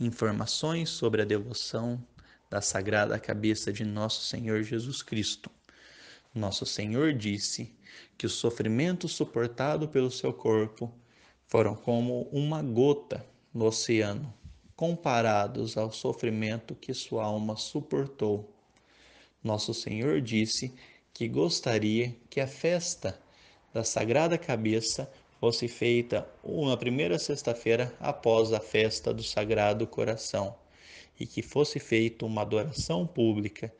informações sobre a devoção da sagrada cabeça de nosso Senhor Jesus Cristo. Nosso Senhor disse que o sofrimento suportado pelo seu corpo foram como uma gota no oceano, comparados ao sofrimento que sua alma suportou. Nosso Senhor disse que gostaria que a festa da Sagrada Cabeça fosse feita uma primeira sexta-feira após a festa do Sagrado Coração e que fosse feita uma adoração pública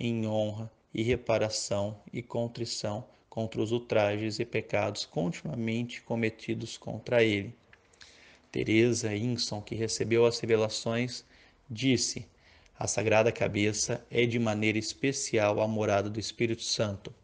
em honra e reparação e contrição contra os ultrajes e pecados continuamente cometidos contra ele. Teresa Inson, que recebeu as revelações, disse: A Sagrada Cabeça é de maneira especial a morada do Espírito Santo.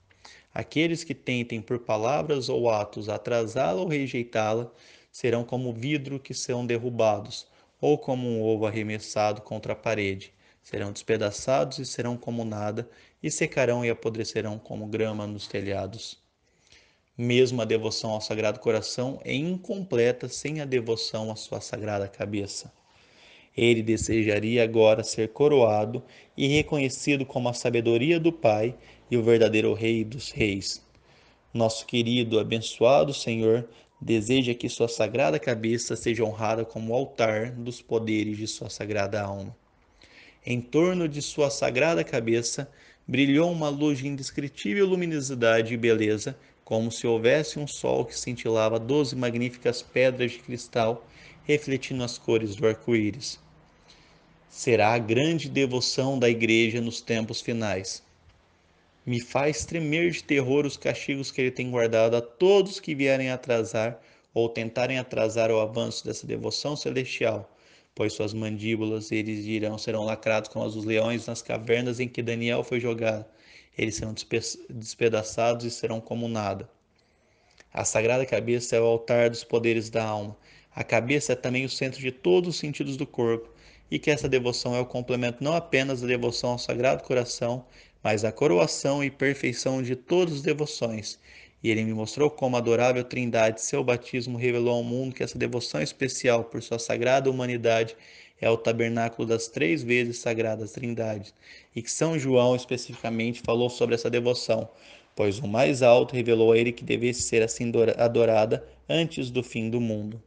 Aqueles que tentem por palavras ou atos atrasá-la ou rejeitá-la serão como vidro que são derrubados, ou como um ovo arremessado contra a parede. Serão despedaçados e serão como nada, e secarão e apodrecerão como grama nos telhados. Mesmo a devoção ao Sagrado Coração é incompleta sem a devoção à sua sagrada cabeça. Ele desejaria agora ser coroado e reconhecido como a sabedoria do Pai e o verdadeiro Rei dos Reis. Nosso querido, abençoado Senhor, deseja que sua sagrada cabeça seja honrada como altar dos poderes de sua sagrada alma. Em torno de sua sagrada cabeça brilhou uma luz de indescritível luminosidade e beleza, como se houvesse um sol que cintilava doze magníficas pedras de cristal, refletindo as cores do arco-íris. Será a grande devoção da Igreja nos tempos finais me faz tremer de terror os castigos que ele tem guardado a todos que vierem atrasar ou tentarem atrasar o avanço dessa devoção celestial, pois suas mandíbulas eles irão serão lacrados como as dos leões nas cavernas em que Daniel foi jogado. Eles serão despedaçados e serão como nada. A sagrada cabeça é o altar dos poderes da alma. A cabeça é também o centro de todos os sentidos do corpo, e que essa devoção é o complemento não apenas da devoção ao Sagrado Coração, mas a coroação e perfeição de todas as devoções. E ele me mostrou como a adorável Trindade, seu batismo, revelou ao mundo que essa devoção especial por sua sagrada humanidade é o tabernáculo das três vezes sagradas Trindades, e que São João especificamente falou sobre essa devoção, pois o mais alto revelou a ele que devesse ser assim adorada antes do fim do mundo.